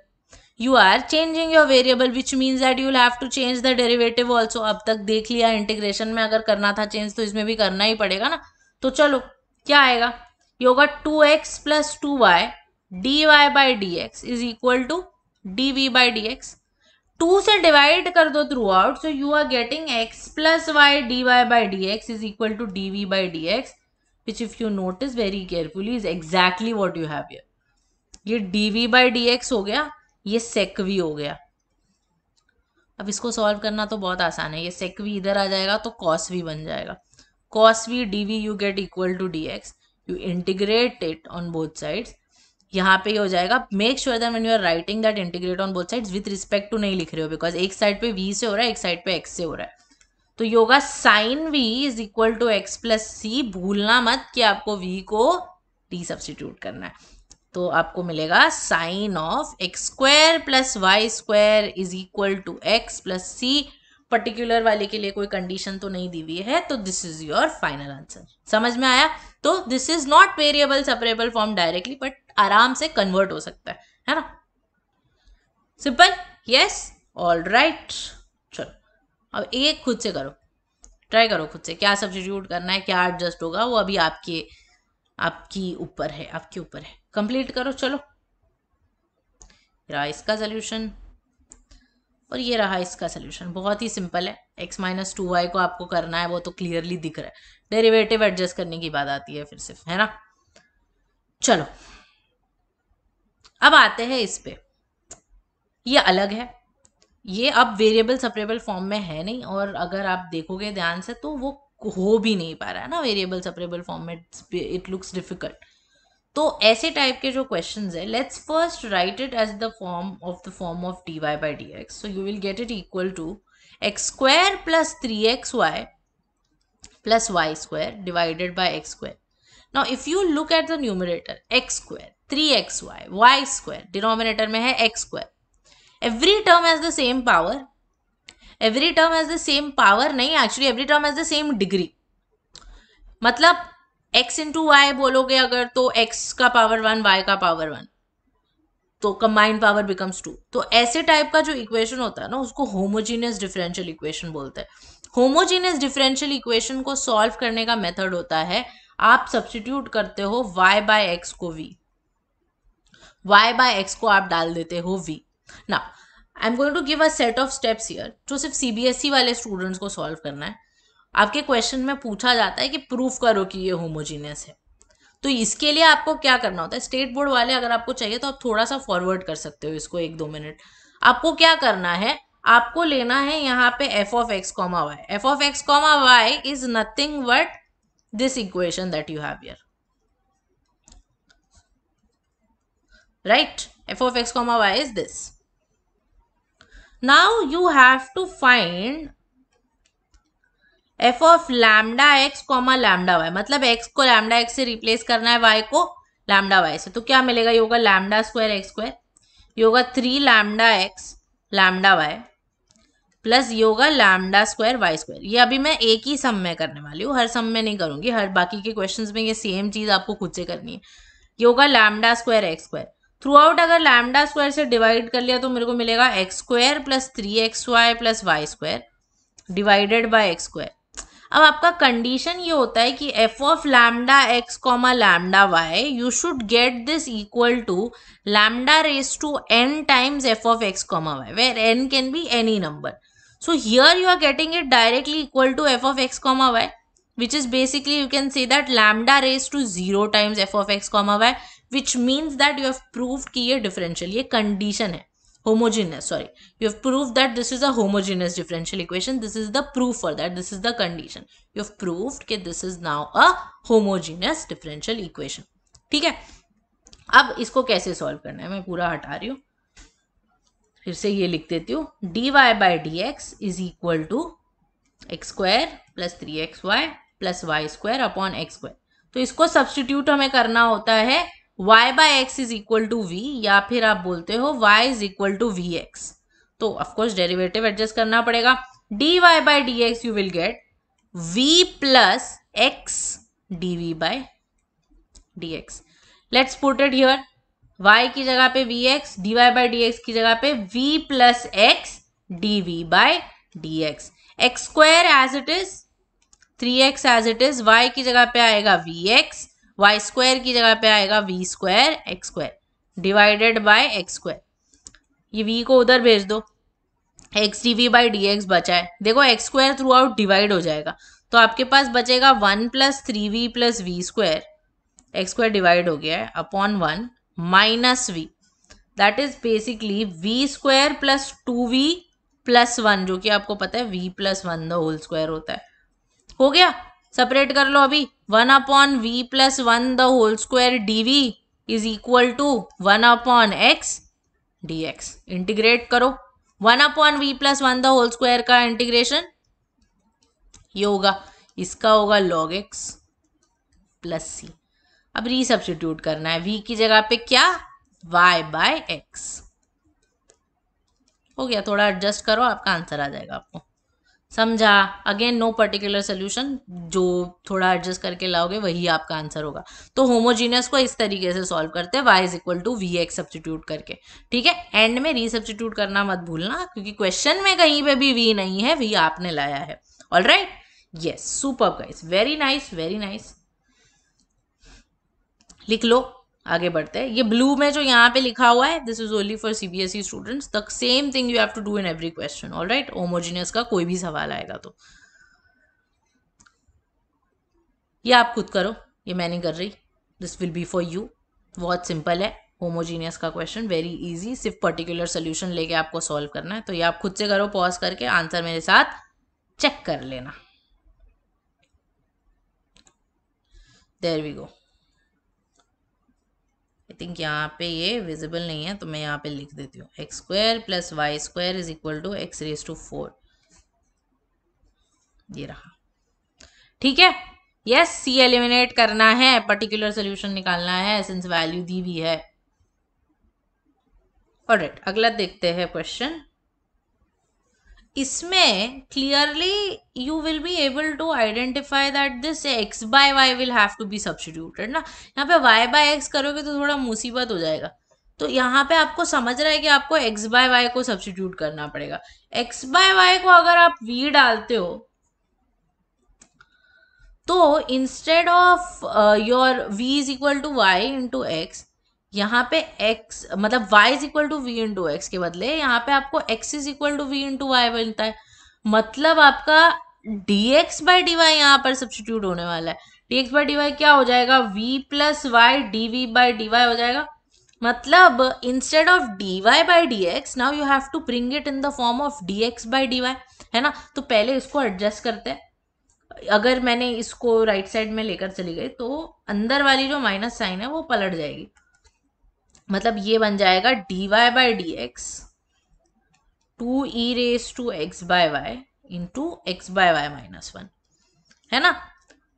you are changing your variable which means that you have to change the derivative also अब तक देख लिया integration में अगर करना था change तो इसमें भी करना ही पड़ेगा ना तो चलो क्या आएगा ये होगा two x plus two y d Y by D x is equal to d v by D x two से डिवाइड कर दो throughout so you are getting x plus y d Y by D x is equal to d v by D x which if you notice very carefully is exactly what you have ये d v by D x हो गया ये सेक we हो गया अब इसको solve करना तो बहुत आसान है ये सेक वी इधर आ जाएगा तो कॉस वी बन जाएगा cos v d v you get equal to d x you integrate it on both sides यहाँ पे ये हो जाएगा make sure that one you are writing that integrate on both sides with respect to नहीं लिख रहे हो because एक साइड पे वी से हो रहा है एक साइड पे एक्स से हो रहा है तो योगा sine v is equal to x plus c भूलना मत कि आपको वी को टी सब्सटीट्यूट करना है तो आपको मिलेगा sine of x square plus y square is equal to x plus c particular वाले के लिए कोई कंडीशन तो नहीं दी हुई है तो this is your final answer समझ में आया तो this is not variable separable form directly but आराम से कन्वर्ट हो सकता है है ना सिंपल यस ऑल राइट चलो अब एक खुद से करो ट्राई करो खुद से क्या सब्सटीट्यूट करना है क्या एडजस्ट होगा वो अभी आपके आपकी ऊपर है आपके ऊपर है कंप्लीट करो चलो रहा इसका सोल्यूशन और ये रहा इसका सोल्यूशन बहुत ही सिंपल है एक्स माइनस टू वाई को आपको करना है वो तो क्लियरली दिख रहा है डेरिवेटिव एडजस्ट करने की बात आती है फिर सिर्फ है ना चलो अब आते हैं इस पे ये अलग है ये अब वेरिएबल सेपरेबल फॉर्म में है नहीं और अगर आप देखोगे ध्यान से तो वो हो भी नहीं पा रहा है ना वेरिएबल सेपरेबल फॉर्म में इट लुक्स डिफिकल्ट तो ऐसे टाइप के जो क्वेश्चन है let's first write it as the form of the form of d Y by D x so you will get it equal to x square plus three x y plus y square divided by x square now if you look at the numerator x square three x y y square denominator में है x square every term has the same power every term has the same power नहीं actually every term has the same degree मतलब x into y बोलोगे अगर तो x का power one y का power one तो कंबाइंड पावर बिकम्स टू तो ऐसे टाइप का जो इक्वेशन होता है ना उसको होमोजीनियस डिफरेंशियल इक्वेशन बोलते हैं होमोजीनियस डिफरेंशियल इक्वेशन को सॉल्व करने का मेथड होता है आप सब्सटीट्यूट करते हो y बाय एक्स को वी y by x को आप डाल देते हो वी ना I am going to give a set of steps here जो सिर्फ सी बी एस ई वाले स्टूडेंट्स को सॉल्व करना है आपके क्वेश्चन में पूछा जाता है कि प्रूफ करो कि ये होमोजीनियस है तो इसके लिए आपको क्या करना होता है स्टेट बोर्ड वाले अगर आपको चाहिए तो आप थोड़ा सा फॉरवर्ड कर सकते हो इसको एक दो मिनट आपको क्या करना है आपको लेना है यहाँ पे f of x comma y f of x comma y is nothing but this equation that you have your right f of x comma y is this now you have to find f of lambda x comma lambda y मतलब x को lambda x से replace करना है Y को lambda Y से तो क्या मिलेगा योगा लैमडा स्क्वायर एक्स स्क्वायर योगा three lambda x lambda y plus योगा लैमडा स्क्वायर वाई स्क्वायर ये अभी मैं एक ही सम में करने वाली हूँ हर सम में नहीं करूँगी हर बाकी के क्वेश्चंस में ये सेम चीज़ आपको खुद से करनी है योगा lambda square x square through out अगर लैमडा स्क्वायर से डिवाइड कर लिया तो मेरे को मिलेगा x square plus three x y plus y square divided by x square अब आपका कंडीशन ये होता है कि f of lambda x comma lambda y you should get this equal to lambda raise to n times f of x comma y where n can be any number so here you are getting it directly equal to f of x comma y which is basically you can see that lambda raise to zero times f of x comma y which means that you have prove कि ये differential ये condition है homogeneous sorry you have prove that this is a homogeneous differential equation this is the proof for that this is the condition you have prove कि this is now a homogeneous differential equation ठीक है अब इसको कैसे solve करना है मैं पूरा हटा रही हूँ फिर से ये लिख देती हूँ d Y by D x is equal to x square plus three x y plus y square upon x square तो इसको सब्सटीट्यूट हमें करना होता है y by x is equal to v या फिर आप बोलते हो y is equal to v x तो ऑफकोर्स डेरिवेटिव एडजस्ट करना पड़ेगा dy y by D x you will get v plus x d v by d x let's put it your y की जगह पे v x d Y by D x की जगह पे v plus x d v by d x x square as it is three x as it is y की जगह पे आएगा वी एक्स वाई स्क्वायर की जगह पे आएगा v square x square divided by x square ये v को उधर भेज दो x d v by D x बचा है देखो x square through out divide हो जाएगा तो आपके पास बचेगा one plus three v plus v square x square divide हो गया है upon one minus v that is basically v square plus two v plus one जो कि आपको पता है we plus one the whole square होता है हो गया सेपरेट कर लो अभी one upon v plus one the whole square d v is equal to one upon x d x integrate करो one upon v plus one the whole square का integration ये होगा इसका होगा लॉग एक्स प्लस सी अब resubstitute करना है we की जगह पे क्या वाई बाय एक्स हो गया थोड़ा एडजस्ट करो आपका आंसर आ जाएगा आपको समझा अगेन नो पर्टिकुलर सोल्यूशन जो थोड़ा एडजस्ट करके लाओगे वही आपका आंसर होगा तो होमोजीनियस को इस तरीके से सॉल्व करते हैं y is equal to v x substitute करके ठीक है एंड में रीसब्सटीट्यूट करना मत भूलना क्योंकि क्वेश्चन में कहीं पे भी वी नहीं है वी आपने लाया है all right yes super guys very nice very nice लिख लो आगे बढ़ते हैं ये ब्लू में जो यहाँ पे लिखा हुआ है this is only for C B S E students the same thing you have to do in every question all right homogeneous का कोई भी सवाल आएगा तो ये आप खुद करो ये मैं नहीं कर रही this will be for you बहुत सिंपल है होमोजीनियस का क्वेश्चन वेरी इजी सिर्फ पर्टिकुलर सोल्यूशन लेके आपको सॉल्व करना है तो ये आप खुद से करो पॉज करके आंसर मेरे साथ चेक कर लेना there we go I think यहाँ पे ये विजिबल नहीं है तो मैं यहाँ पे लिख देती हूँ x square plus y square is equal to x raise to four ये रहा ठीक है यस सी एलिमिनेट करना है पर्टिकुलर सोल्यूशन निकालना है सिंस वैल्यू दी हुई है ऑलराइट अगला देखते हैं क्वेश्चन इसमें clearly you will be able to identify that this x by y will have to be substituted ना यहाँ पे वाई बाय एक्स करोगे तो थोड़ा मुसीबत हो जाएगा तो यहाँ पे आपको समझ रहा है कि आपको एक्स बाय वाई को सब्सटीट्यूट करना पड़ेगा एक्स बाय वाई को अगर आप वी डालते हो तो instead of your v is equal to y into x यहाँ पे x मतलब y is equal to v into x के बदले यहाँ पे आपको x is equal to v into y मिलता है मतलब आपका d x by d y यहाँ पर सब्सटीट्यूट होने वाला है d x by d y क्या हो जाएगा v plus y d v by d y हो जाएगा मतलब instead of d Y by D x now you have to bring it in the form of d x by d y है ना तो पहले इसको एडजस्ट करते हैं अगर मैंने इसको राइट right साइड में लेकर चली गई तो अंदर वाली जो माइनस साइन है वो पलट जाएगी मतलब ये बन जाएगा d Y by D x two e raise to x by y into x by y minus one है ना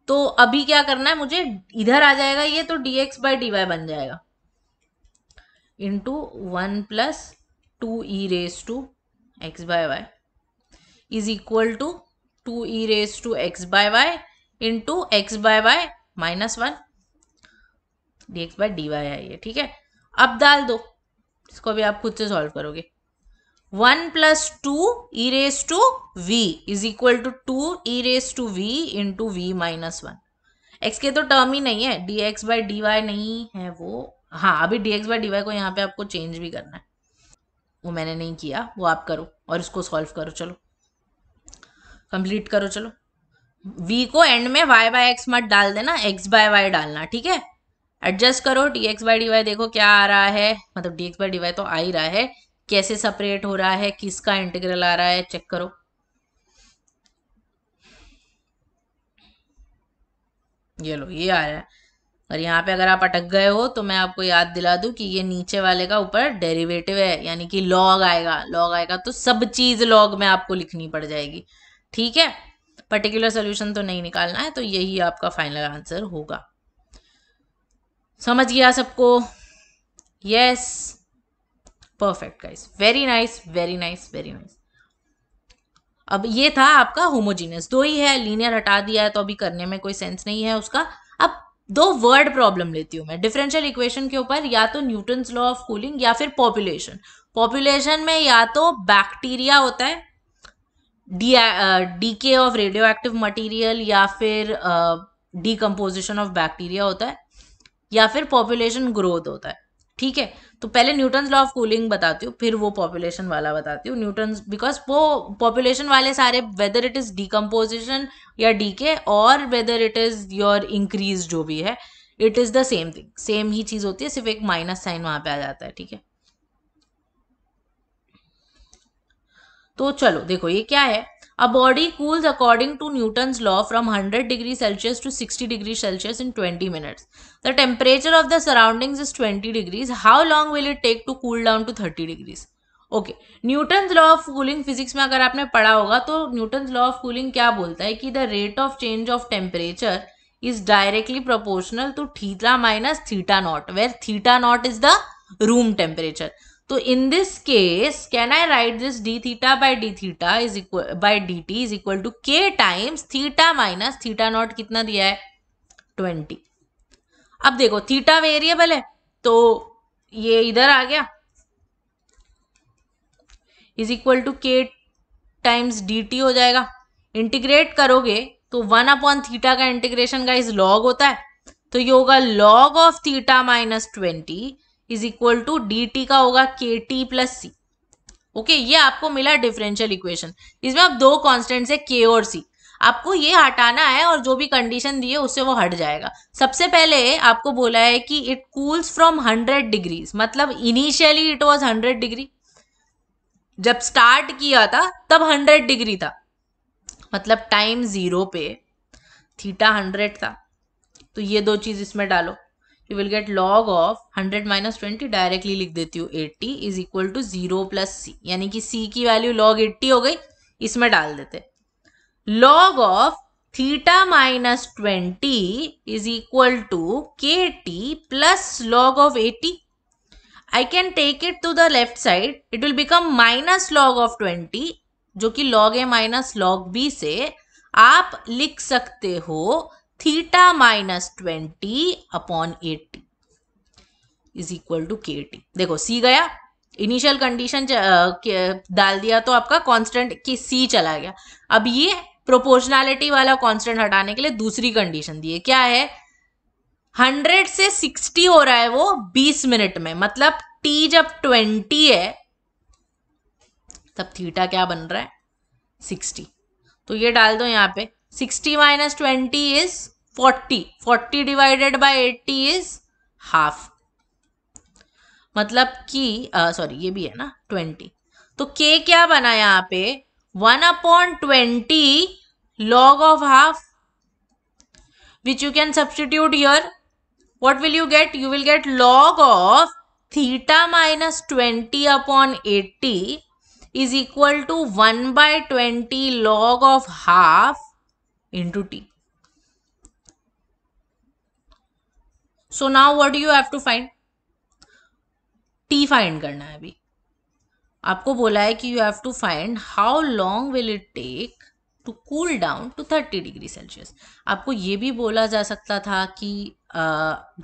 तो अभी क्या करना है मुझे इधर आ जाएगा ये तो d x by d y बन जाएगा into one plus two e raise to x by y is equal to two e raise to x by y into x by y minus one d x by d y है ये ठीक है अब डाल दो इसको भी आप खुद से सॉल्व करोगे one plus two e raise to v is equal to two e raise to v into v minus one x के तो टर्म ही नहीं है d x by d y नहीं है वो हाँ अभी d x by d y को यहाँ पे आपको चेंज भी करना है वो मैंने नहीं किया वो आप करो और इसको सॉल्व करो चलो कंप्लीट करो चलो v को एंड में y बाय एक्स मत डाल देना x बाय वाई डालना ठीक है एडजस्ट करो d x by d y देखो क्या आ रहा है मतलब d x by d y तो आ ही रहा है कैसे सेपरेट हो रहा है किसका इंटीग्रल आ रहा है चेक करो ये लो ये आ रहा है और यहाँ पे अगर आप अटक गए हो तो मैं आपको याद दिला दूं कि ये नीचे वाले का ऊपर डेरिवेटिव है यानी कि लॉग आएगा लॉग आएगा तो सब चीज लॉग में आपको लिखनी पड़ जाएगी ठीक है पर्टिकुलर सोल्यूशन तो नहीं निकालना है तो यही आपका फाइनल आंसर होगा समझ गया सबको yes perfect guys very nice very nice very nice अब ये था आपका होमोजीनियस दो ही है लीनियर हटा दिया है तो अभी करने में कोई सेंस नहीं है उसका अब दो वर्ड प्रॉब्लम लेती हूँ मैं डिफरेंशियल इक्वेशन के ऊपर या तो न्यूटन्स लॉ ऑफ कूलिंग या फिर पॉपुलेशन पॉपुलेशन में या तो बैक्टीरिया होता है the decay of radioactive material या फिर डिकम्पोजिशन ऑफ बैक्टीरिया होता है या फिर पॉपुलेशन ग्रोथ होता है ठीक है तो पहले न्यूटन लॉ ऑफ कूलिंग बताती हूँ फिर वो पॉपुलेशन वाला बताती हूँ न्यूटन बिकॉज वो पॉपुलेशन वाले सारे वेदर इट इज डीकम्पोजिशन या डीके और whether it is your increase जो भी है it is the same thing same ही चीज होती है सिर्फ एक माइनस साइन वहां पे आ जाता है ठीक है तो चलो देखो ये क्या है A body cools according to Newton's law from 100 degrees Celsius to 60 degrees Celsius in 20 minutes. The temperature of the surroundings is 20 degrees. How long will it take to cool down to 30 degrees? Okay. Newton's law of cooling physics में अगर आपने पढ़ा होगा Newton's law of cooling क्या बोलता the rate of change of temperature is directly proportional to theta minus theta naught, where theta naught is the room temperature. तो in this case can I write this d theta by d theta is equal by d t is equal to k times theta minus theta naught कितना दिया है twenty अब देखो theta variable है तो ये इधर आ गया is equal to k times d t हो जाएगा इंटीग्रेट करोगे तो वन अपॉन थीटा का इंटीग्रेशन का इज लॉग होता है तो ये होगा log of theta minus twenty is equal to d t का होगा के टी प्लस सी ओके ये आपको मिला डिफरेंशियल इक्वेशन इसमें आप दो कॉन्स्टेंट है के और सी आपको ये हटाना है और जो भी कंडीशन दी है उससे वो हट जाएगा सबसे पहले आपको बोला है कि it cools from hundred degrees मतलब initially it was hundred degree जब स्टार्ट किया था तब हंड्रेड डिग्री था मतलब टाइम जीरो पे थीटा हंड्रेड था तो ये दो चीज इसमें डालो you will get log of 100 minus twenty directly लिख देती हूँ 80 is equal to zero plus C यानी कि सी की वैल्यू लॉग 80 हो गई इसमें डाल देते log of theta minus twenty is equal to K T plus log of 80 I can take it to the left side it will become minus log of 20 जो कि लॉग ए माइनस लॉग बी से आप लिख सकते हो theta minus twenty upon eighty is equal to K T देखो C गया initial condition डाल दिया तो आपका कांस्टेंट कि सी चला गया अब ये प्रोपोर्शनैलिटी वाला कांस्टेंट हटाने के लिए दूसरी कंडीशन दी है क्या है हंड्रेड से सिक्सटी हो रहा है वो बीस मिनट में मतलब टी जब ट्वेंटी है तब थीटा क्या बन रहा है सिक्सटी तो ये डाल दो यहाँ पे sixty minus twenty is forty forty divided by eighty is half मतलब कि सॉरी ये भी है ना ट्वेंटी तो के क्या बना यहाँ पे 1 upon 20 log of half which you can substitute your what will you get you will get log of theta minus twenty upon eighty is equal to one by twenty log of half into t so now what do you have to find? t find करना है अभी आपको बोला है कि you have to find how long will it take to cool down to thirty degree Celsius आपको ये भी बोला जा सकता था कि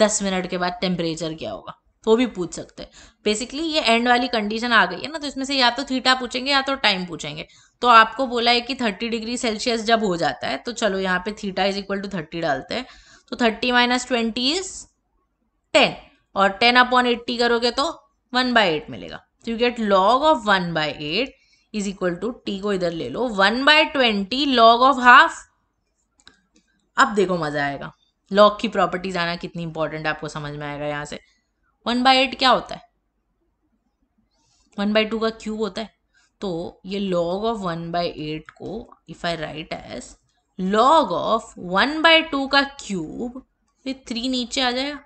दस मिनट के बाद टेम्परेचर क्या होगा वो भी पूछ सकते हैं बेसिकली ये एंड वाली कंडीशन आ गई है ना तो इसमें से या तो थीटा पूछेंगे या तो टाइम पूछेंगे तो आपको बोला है कि थर्टी डिग्री सेल्सियस जब हो जाता है तो चलो यहाँ पे theta is equal to thirty डालते हैं तो thirty minus twenty is ten और टेन अपॉन एट्टी करोगे तो वन बाई एट मिलेगा तो you get log of one by eight is equal to T को इधर ले लो one by twenty log of half अब देखो मजा आएगा लॉग की प्रॉपर्टीज आना कितनी इंपॉर्टेंट आपको समझ में आएगा यहाँ से वन बाय एट क्या होता है वन बाय टू का क्यूब होता है तो ये log of one by eight को if I write as log of one by two का क्यूब ये थ्री नीचे आ जाएगा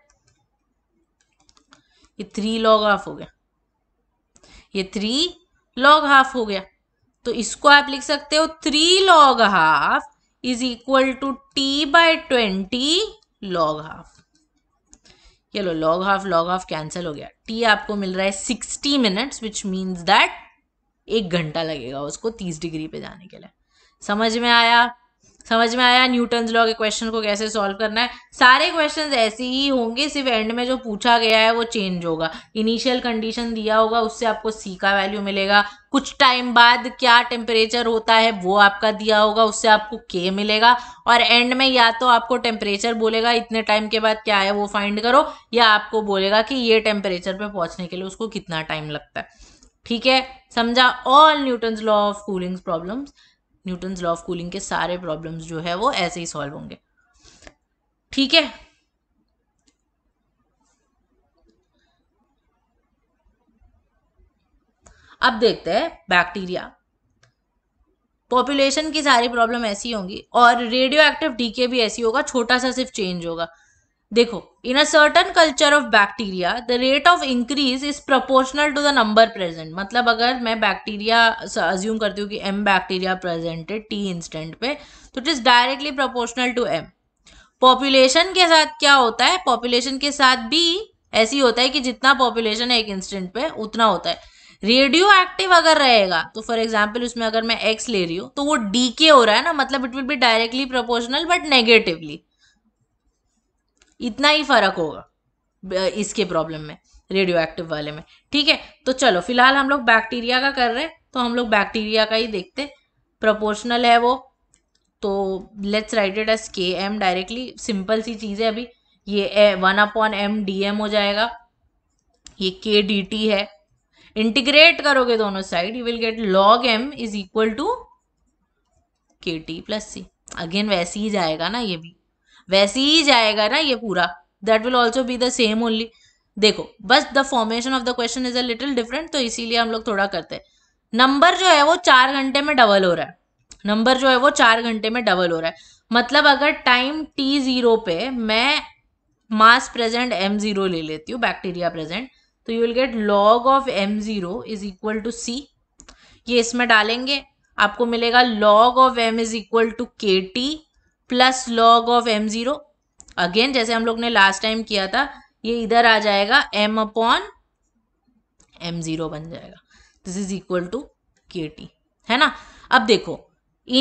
ये थ्री लॉग हाफ हो गया ये थ्री लॉग हाफ हो गया तो इसको आप लिख सकते हो three log half is equal to T by twenty log half ये लो log half log half cancel हो गया टी आपको मिल रहा है sixty minutes which means that एक घंटा लगेगा उसको तीस डिग्री पे जाने के लिए समझ में आया समझ में आया न्यूटन लॉ के क्वेश्चन को कैसे सॉल्व करना है सारे क्वेश्चन ऐसे ही होंगे सिर्फ एंड में जो पूछा गया है वो चेंज होगा इनिशियल कंडीशन दिया होगा उससे आपको सी का वैल्यू मिलेगा कुछ टाइम बाद क्या टेम्परेचर होता है वो आपका दिया होगा उससे आपको के मिलेगा और एंड में या तो आपको टेम्परेचर बोलेगा इतने टाइम के बाद क्या है वो फाइंड करो या आपको बोलेगा कि ये टेम्परेचर पर पहुंचने के लिए उसको कितना टाइम लगता है ठीक है समझा all Newton's law of coolings problems Newton's law of cooling के सारे प्रॉब्लम्स जो है वो ऐसे ही सॉल्व होंगे ठीक है अब देखते हैं बैक्टीरिया पॉपुलेशन की सारी प्रॉब्लम ऐसी होंगी और रेडियो एक्टिव डीके भी ऐसी होगा छोटा सा सिर्फ चेंज होगा देखो in a certain culture of bacteria the rate of increase is proportional to the number present मतलब अगर मैं बैक्टीरिया अज्यूम करती हूँ कि एम बैक्टीरिया प्रेजेंट है टी इंस्टेंट पे तो it is directly proportional to M population के साथ क्या होता है पॉपुलेशन के साथ भी ऐसी होता है कि जितना पॉपुलेशन है एक इंस्टेंट पे उतना होता है रेडियो एक्टिव अगर रहेगा तो फॉर एग्जाम्पल उसमें अगर मैं एक्स ले रही हूँ तो वो डीके हो रहा है ना मतलब इट विल भी डायरेक्टली प्रपोर्शनल बट नेगेटिवली इतना ही फ़र्क होगा इसके प्रॉब्लम में रेडियो एक्टिव वाले में ठीक है तो चलो फिलहाल हम लोग बैक्टीरिया का कर रहे हैं तो हम लोग बैक्टीरिया का ही देखते प्रोपोर्शनल है वो तो let's write it as K M directly simple सी चीज़ है अभी ये one upon M D M हो जाएगा ये के डी टी है इंटीग्रेट करोगे दोनों side you will get log M is equal to K T plus C again वैसे ही जाएगा ना ये भी वैसे ही जाएगा ना ये पूरा that will also be the same only देखो बस the formation of the question is a little different तो इसीलिए हम लोग थोड़ा करते हैं नंबर जो है वो चार घंटे में डबल हो रहा है नंबर जो है वो चार घंटे में डबल हो रहा है मतलब अगर टाइम टी जीरो पे मैं मास प्रेजेंट एम जीरो ले लेती हूँ बैक्टीरिया प्रेजेंट तो you will get log of M zero is equal to C ये इसमें डालेंगे आपको मिलेगा log of M is equal to K T plus log of M zero again जैसे हम लोग ने लास्ट टाइम किया था ये इधर आ जाएगा एम अपॉन एम ज़ीरो बन जाएगा this is equal to K T है ना अब देखो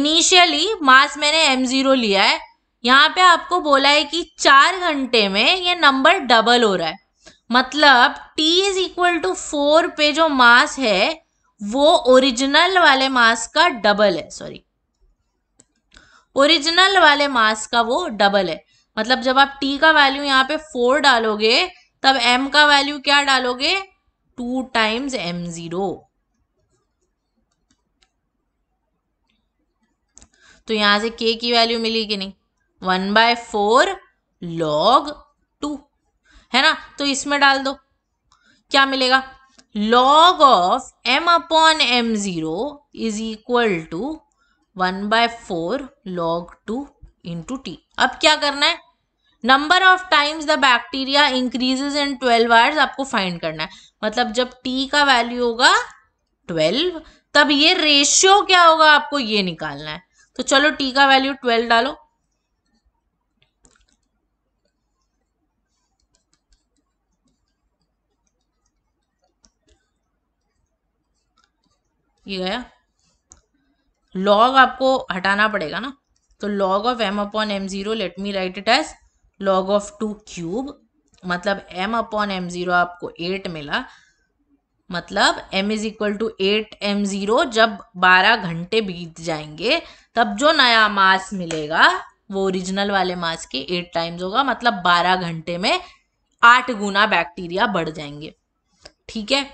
इनिशियली मास मैंने एम ज़ीरो लिया है यहाँ पे आपको बोला है कि चार घंटे में ये नंबर डबल हो रहा है मतलब T is equal to four पे जो मास है वो ओरिजिनल वाले मास का डबल है सॉरी ओरिजिनल वाले मास का वो डबल है मतलब जब आप टी का वैल्यू यहाँ पे फोर डालोगे तब एम का वैल्यू क्या डालोगे टू टाइम्स एम जीरो तो यहां से के की वैल्यू मिली कि नहीं one by four log two है ना तो इसमें डाल दो क्या मिलेगा log of M upon M zero is equal to one by four log two into T अब क्या करना है number of times the bacteria increases in twelve hours आपको फाइंड करना है मतलब जब टी का वैल्यू होगा ट्वेल्व तब ये रेशियो क्या होगा आपको ये निकालना है तो चलो टी का वैल्यू ट्वेल्व डालो ये गया लॉग आपको हटाना पड़ेगा ना तो log of M upon M zero let me write it as log of two cube मतलब एम अपॉन एम जीरो आपको एट मिला मतलब m is equal to eight M zero जब बारह घंटे बीत जाएंगे तब जो नया मास मिलेगा वो ओरिजिनल वाले मास के एट टाइम्स होगा मतलब बारह घंटे में आठ गुना बैक्टीरिया बढ़ जाएंगे ठीक है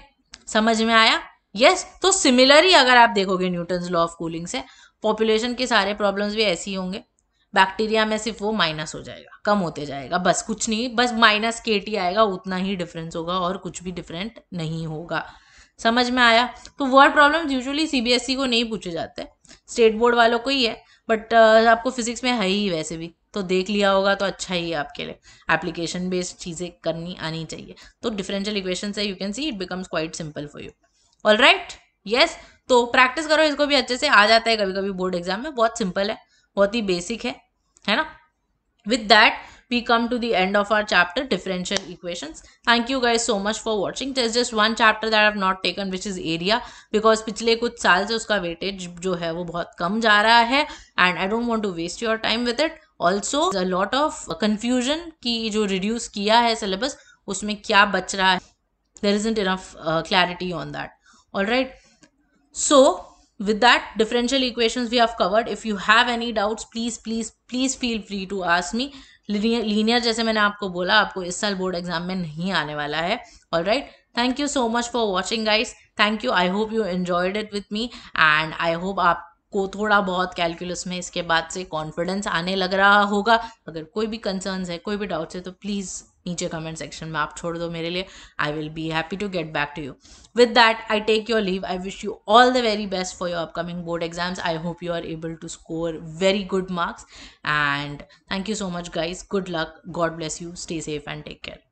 समझ में आया यस तो तो सिमिलरली अगर आप देखोगे न्यूटन लॉ ऑफ कूलिंग से पॉपुलेशन के सारे प्रॉब्लम्स भी ऐसे ही होंगे बैक्टीरिया में सिर्फ वो माइनस हो जाएगा कम होते जाएगा बस कुछ नहीं बस माइनस के टी आएगा उतना ही डिफरेंस होगा और कुछ भी डिफरेंट नहीं होगा समझ में आया तो वर्ड प्रॉब्लम यूजुअली सीबीएसई को नहीं पूछे जाते स्टेट बोर्ड वालों को ही है बट uh, आपको फिजिक्स में है ही वैसे भी तो देख लिया होगा तो अच्छा ही है आपके लिए एप्लीकेशन बेस्ड चीज़ें करनी आनी चाहिए तो डिफरेंशियल इक्वेशन से you can see it becomes quite simple for you all right yes तो प्रैक्टिस करो इसको भी अच्छे से आ जाता है कभी कभी बोर्ड एग्जाम में बहुत सिंपल है बहुत ही बेसिक है है ना with that we come to the end of our chapter differential equations thank you guys so much for watching there's just one chapter that i've not taken which is area because पिछले कुछ साल से उसका weightage जो है वो बहुत कम जा रहा है and i don't want to waste your time with it also a lot of confusion की जो reduce किया है syllabus उसमें क्या बच रहा है there isn't enough uh, clarity on that all right so with that differential equations we have covered if you have any doubts please please please feel free to ask me linear जैसे मैंने आपको बोला आपको इस साल board exam में नहीं आने वाला है all right thank you so much for watching guys thank you I hope you enjoyed it with me and I hope आप को थोड़ा बहुत कैलकुलस में इसके बाद से कॉन्फिडेंस आने लग रहा होगा अगर कोई भी कंसर्न्स है कोई भी डाउट्स है तो प्लीज़ नीचे कमेंट सेक्शन में आप छोड़ दो मेरे लिए I will be happy to get back to you with that I take your leave I wish you all the very best for your upcoming board exams I hope you are able to score very good marks and thank you so much guys good luck God bless you stay safe and take care